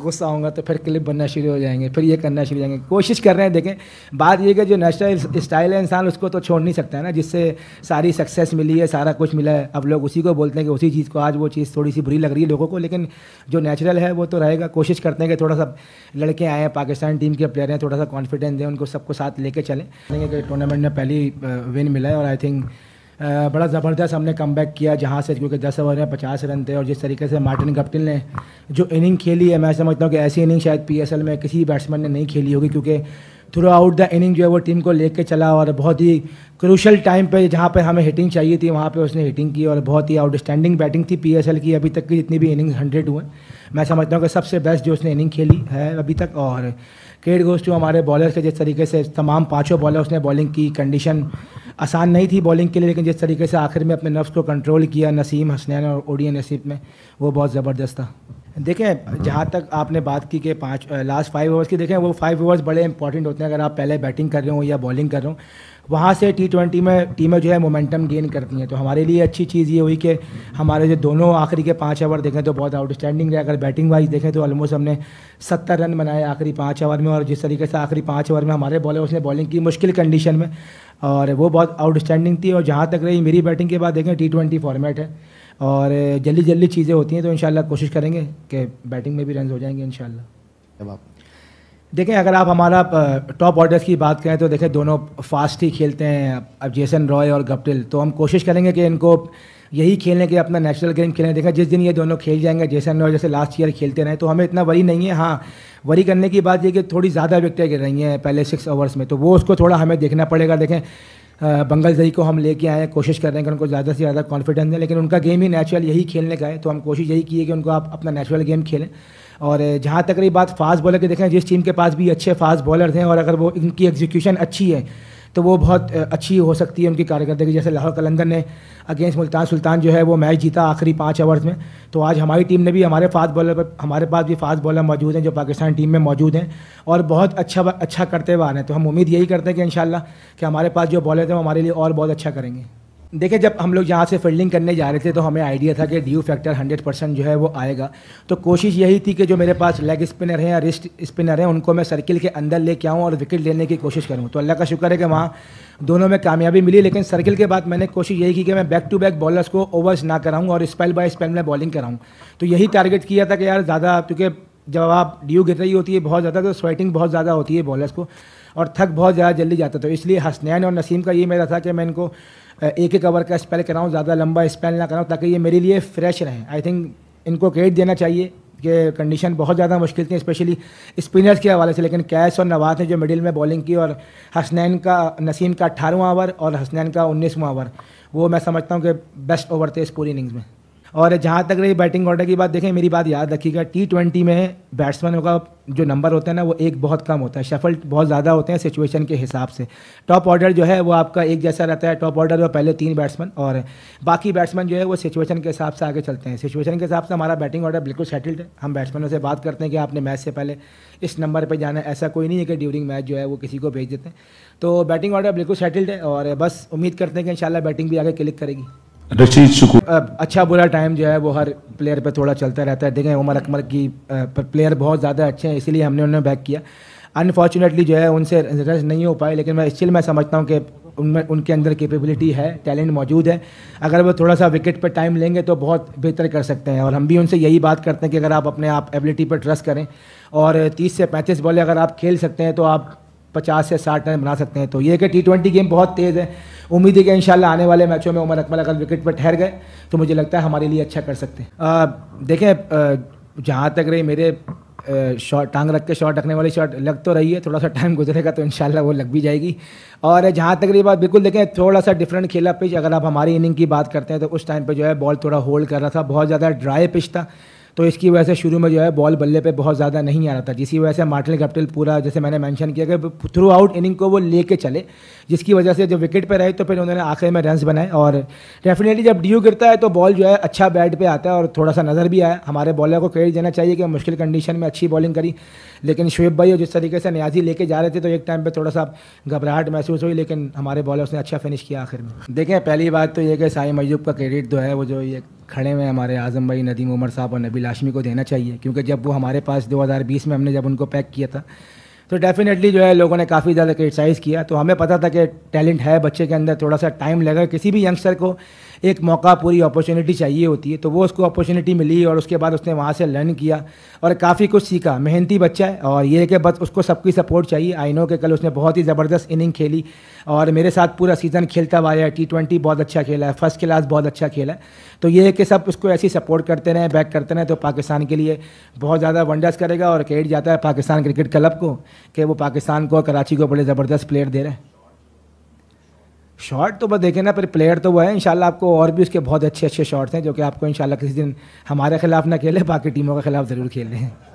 गुस्सा होगा तो फिर क्लिप बनना शुरू हो जाएंगे फिर ये करना शुरू हो जाएंगे कोशिश कर रहे हैं देखें बात ये कि जो नेचुरल स्टाइल है इंसान उसको तो छोड़ नहीं सकता है ना जिससे सारी सक्सेस मिली है सारा कुछ मिला है अब लोग उसी को बोलते हैं कि उसी चीज़ को आज वो चीज़ थोड़ी सी बुरी लग रही है लोगों को लेकिन जो नेचुरल है वो तो रहेगा कोशिश करते हैं कि थोड़ा सा लड़के आए हैं पाकिस्तान टीम के प्लेयर हैं थोड़ा सा कॉन्फिडेंस दें उनको सबको साथ लेके चलें टूर्नामेंट में पहली विन मिला है और आई थिंक बड़ा ज़बरदस्त हमने कम किया जहाँ से क्योंकि दस ओवर में पचास रन थे और जिस तरीके से मार्टिन गप्टिल ने जो इनिंग खेली है मैं समझता हूँ कि ऐसी इनिंग शायद पी में किसी बैट्समैन ने नहीं खेली होगी क्योंकि थ्रू आउट द इनिंग जो है वो टीम को लेके चला और बहुत ही क्रूशल टाइम पे जहाँ पे हमें हिटिंग चाहिए थी वहाँ पे उसने हिटिंग की और बहुत ही आउटस्टैंडिंग बैटिंग थी पीएसएल की अभी तक की जितनी भी इनिंग्स हंड्रेड हुए मैं समझता हूँ कि सबसे बेस्ट जो उसने इनिंग खेली है अभी तक और क्रेड गोज जो हमारे बॉलर्स के जिस तरीके से तमाम पाँचों बॉलर उसने बॉलिंग की कंडीशन आसान नहीं थी बॉलिंग के लिए लेकिन जिस तरीके से आखिर में अपने नफ्स को कंट्रोल किया नसीम हसनैन और ओडियन नसीब में वो बहुत ज़बरदस्त था देखें हम्म। जहाँ तक आपने बात की कि पाँच लास्ट फाइव ओवर्स की देखें वो फाइव ओवर्स बड़े इंपॉर्टेंट होते हैं अगर आप पहले बैटिंग कर रहे हो या बॉलिंग कर रहे हो वहाँ से टी ट्वेंटी में टीमें जो है मोमेंटम गेन करती हैं तो हमारे लिए अच्छी चीज़ ये हुई कि हमारे जो दोनों आखिरी के पाँच ओवर देखें तो बहुत आउटस्टैंडिंग रहे अगर बैटिंग वाइज देखें तो ऑलमोस्ट हमने सत्तर रन बनाए आखिरी पाँच ओवर में और जिस तरीके से आखिरी पाँच ओवर में हमारे बॉलर्स ने बॉलिंग की मुश्किल कंडीशन में और वो बहुत आउटस्टैंडिंग थी और जहाँ तक रही मेरी बैटिंग के बाद देखें टी ट्वेंटी फॉर्मेट है और जल्दी जल्दी चीज़ें होती हैं तो इन कोशिश करेंगे कि बैटिंग में भी रन हो जाएंगे इन जवाब देखें अगर आप हमारा टॉप ऑर्डर्स की बात करें तो देखें दोनों फास्ट ही खेलते हैं अब जेसन रॉय और गप्टिल तो हम कोशिश करेंगे कि इनको यही खेलने के अपना नेचुरल गेम खेलने देखें जिस दिन ये दोनों खेल जाएंगे जेसन रॉय जैसे लास्ट ईयर खेलते रहे तो हमें इतना वरी नहीं है हाँ वरी करने की बात ये कि थोड़ी ज़्यादा विकटें गिर रही हैं पहले सिक्स ओवर्स में तो वो उसको थोड़ा हमें देखना पड़ेगा देखें बंगल बंगलदेही को हम लेके आए कोशिश कर रहे हैं कि उनको ज़्यादा से ज़्यादा कॉन्फिडेंस दें लेकिन उनका गेम ही नेचुरल यही खेलने का है तो हम कोशिश यही की है कि उनको आप अपना नेचुरल गेम खेलें और जहाँ तक रही बात फास्ट बॉलर की देखें जिस टीम के पास भी अच्छे फास्ट बॉलर हैं और अगर वो इनकी एग्जीक्यूशन अच्छी है तो वो बहुत अच्छी हो सकती है उनकी कारकर्दगी जैसे लाहौर कलंदर ने अगेंस्ट मुल्तान सुल्तान जो है वो मैच जीता आखिरी पाँच ओवर्स में तो आज हमारी टीम ने भी हमारे फास्ट बॉलर पर हमारे पास भी फास्ट बॉलर मौजूद हैं जो पाकिस्तान टीम में मौजूद हैं और बहुत अच्छा अच्छा करते हुए आ रहे हैं तो हम उम्मीद यही करते हैं कि इन कि हमारे पास जो बॉलर थे वो हमारे लिए और बहुत अच्छा करेंगे देखिए जब हम लोग यहाँ से फील्डिंग करने जा रहे थे तो हमें आइडिया था कि ड्यू फैक्टर 100 परसेंट जो है वो आएगा तो कोशिश यही थी कि जो मेरे पास लेग स्पिनर हैं या रिस्ट स्पिनर हैं उनको मैं सर्किल के अंदर लेके आऊँ और विकेट लेने की कोशिश करूँ तो अल्लाह का शुक्र है कि वहाँ दोनों में कामयाबी मिली लेकिन सर्किल के बाद मैंने कोशिश यही की कि मैं बैक टू बैक बॉलर्स को ओवर्स ना कराऊँ और स्पेल बाय स्पेल में बॉलिंग कराऊँ तो यही टारगेट किया था कि यार ज़्यादा क्योंकि जब आप ड्यू गिर रही होती है बहुत ज़्यादा तो स्वेटिंग बहुत ज़्यादा होती है बॉलर्स को और थक बहुत ज़्यादा जल्दी जाता तो इसलिए हसनैन और नसीम का ये मेरा था कि मैं इनको एक एक ओवर का स्पेल कराऊँ ज़्यादा लंबा स्पेल ना कराऊँ ताकि ये मेरे लिए फ्रेश रहें आई थिंक इनको क्रेडिट देना चाहिए कि कंडीशन बहुत ज़्यादा मुश्किल थी स्पेशली स्पिनर्स के हवाले से लेकिन कैश और नवाज ने जो मिडिल में बॉलिंग की और हसनैन का नसीम का अठारहवां ओवर और हसनैन का उन्नीसवां ओवर वो मैं समझता हूँ कि बेस्ट ओवर थे इस पूरी इनिंग्स में और जहाँ तक रही बैटिंग ऑर्डर की बात देखें मेरी बात याद रखिएगा टी ट्वेंटी में बैट्समैनों का जो नंबर होता है ना वो एक बहुत कम होता है शफल बहुत ज़्यादा होते हैं सिचुएशन के हिसाब से टॉप ऑर्डर जो है वो आपका एक जैसा रहता है टॉप ऑर्डर में पहले तीन बैट्समैन और बाकी बैट्समैन जो है वो सिचुएशन के हिसाब से आगे चलते हैं सिचुएशन के हिसाब से हमारा बैटिंग ऑर्डर बिल्कुल सेटल्ड है हम बैट्समैनों से बात करते हैं कि आपने मैच से पहले इस नंबर पर जाना ऐसा कोई नहीं है कि ड्यूरिंग मैच जो है वो किसी को भेज देते हैं तो बैटिंग ऑर्डर बिल्कुल सेटल्ड है और बस उम्मीद करते हैं कि इन बैटिंग भी आगे क्लिक करेगी रशीद शुक्र अच्छा बुरा टाइम जो है वो हर प्लेयर पे थोड़ा चलता रहता है देखें उमर अकमल की प्लेयर बहुत ज़्यादा अच्छे हैं इसीलिए हमने उन्हें बैक किया अनफॉर्चुनेटली जो है उनसे रिजल्ट नहीं हो पाए लेकिन मैं स्टिल मैं समझता हूँ कि उनमें उनके अंदर कैपेबिलिटी है टैलेंट मौजूद है अगर वो थोड़ा सा विकेट पर टाइम लेंगे तो बहुत बेहतर कर सकते हैं और हम भी उनसे यही बात करते हैं कि अगर आप अपने आप एबिलिटी पर ट्रस्ट करें और तीस से पैंतीस बॉलें अगर आप खेल सकते हैं तो आप पचास से साठ रन बना सकते हैं तो ये कि टी ट्वेंटी गेम बहुत तेज़ है उम्मीद है कि इन आने वाले मैचों में उमर अकमल अगर विकेट पर ठहर गए तो मुझे लगता है हमारे लिए अच्छा कर सकते हैं देखें जहाँ तक रही मेरे शॉट टांग रख के शॉट रखने वाली शॉट लग तो रही है थोड़ा सा टाइम गुजरेगा तो इन वो लग भी जाएगी और जहाँ तक रही बात बिल्कुल देखें थोड़ा सा डिफरेंट खेला पिच अगर आप हमारी इनिंग की बात करते हैं तो उस टाइम पर जो है बॉल थोड़ा होल्ड कर रहा था बहुत ज़्यादा ड्राई पिच था तो इसकी वजह से शुरू में जो है बॉल बल्ले पे बहुत ज़्यादा नहीं आ रहा था जिसकी वजह से मार्टिन कैप्टल पूरा जैसे मैंने मेंशन किया कि थ्रू आउट इनिंग को वो लेके चले जिसकी वजह से जब विकेट पर रहे तो फिर उन्होंने आखिर में रन्स बनाए और डेफिनेटली जब डी गिरता है तो बॉल जो है अच्छा बैट पर आता है और थोड़ा सा नज़र भी आया हमारे बॉलर को क्रेडिट देना चाहिए कि मुश्किल कंडीशन में अच्छी बॉलिंग करी लेकिन शुएब भाई और जिस तरीके से न्याजी लेके जा रहे थे तो एक टाइम पर थोड़ा सा घबराहट महसूस हुई लेकिन हमारे बॉलर ने अच्छा फिनिश किया आखिर में देखें पहली बात तो ये कि साई मयूब का क्रेडिट जो है वो जो ये खड़े हुए हमारे आज़म भाई नदीम उमर साहब और नबी लाशमी को देना चाहिए क्योंकि जब वो हमारे पास 2020 में हमने जब उनको पैक किया था तो डेफ़िनेटली जो है लोगों ने काफ़ी ज़्यादा क्रिटिसाइज़ किया तो हमें पता था कि टैलेंट है बच्चे के अंदर थोड़ा सा टाइम लगा किसी भी यंगस्टर को एक मौका पूरी अपॉर्चुनिटी चाहिए होती है तो वो उसको अपॉर्चुनिटी मिली और उसके बाद उसने वहाँ से लर्न किया और काफ़ी कुछ सीखा मेहनती बच्चा है और ये कि बस उसको सबकी सपोर्ट चाहिए आई नो के कल उसने बहुत ही ज़बरदस्त इनिंग खेली और मेरे साथ पूरा सीज़न खेलता हुआ है टी ट्वेंटी बहुत अच्छा खेला है फर्स्ट क्लास बहुत अच्छा खेला है तो ये है कि सब उसको ऐसी सपोर्ट करते रहें बैक करते रहें तो पाकिस्तान के लिए बहुत ज़्यादा वंडर्स करेगा और कैट जाता है पाकिस्तान क्रिकेट क्लब को कि वो पाकिस्तान को और कराची को बड़े ज़बरदस्त प्लेयर दे रहे हैं शॉट तो बस देखें ना पर प्लेयर तो वो है इन आपको और भी उसके बहुत अच्छे अच्छे शॉट्स हैं जो कि आपको इन किसी दिन हमारे खिलाफ ना खेले बाकी टीमों के खिलाफ ज़रूर खेल रहे हैं